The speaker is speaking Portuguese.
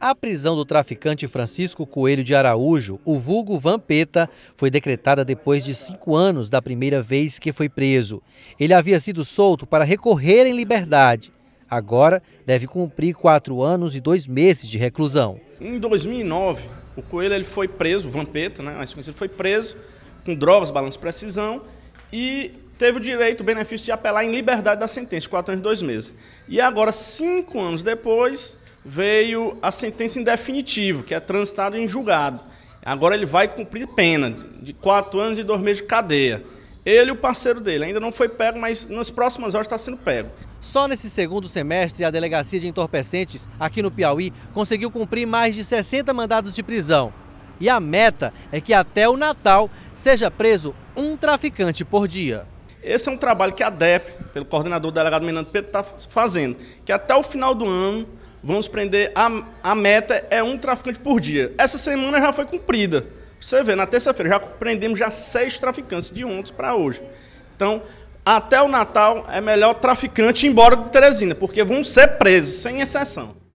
A prisão do traficante Francisco Coelho de Araújo, o vulgo Vampeta, foi decretada depois de cinco anos da primeira vez que foi preso. Ele havia sido solto para recorrer em liberdade. Agora deve cumprir quatro anos e dois meses de reclusão. Em 2009, o Coelho ele foi preso, o Vampeta, né, ele foi preso com drogas, balanço de precisão e teve o direito, o benefício de apelar em liberdade da sentença, quatro anos e dois meses. E agora, cinco anos depois, veio a sentença em definitivo, que é transitado em julgado. Agora ele vai cumprir pena de quatro anos e dois meses de cadeia. Ele e o parceiro dele. Ainda não foi pego, mas nas próximas horas está sendo pego. Só nesse segundo semestre, a Delegacia de Entorpecentes, aqui no Piauí, conseguiu cumprir mais de 60 mandados de prisão. E a meta é que até o Natal seja preso um traficante por dia. Esse é um trabalho que a DEP, pelo coordenador delegado Menando Pedro, está fazendo. Que até o final do ano Vamos prender. A, a meta é um traficante por dia. Essa semana já foi cumprida. Você vê, na terça-feira já prendemos já seis traficantes de ontem para hoje. Então, até o Natal é melhor traficante ir embora de Teresina, porque vão ser presos, sem exceção.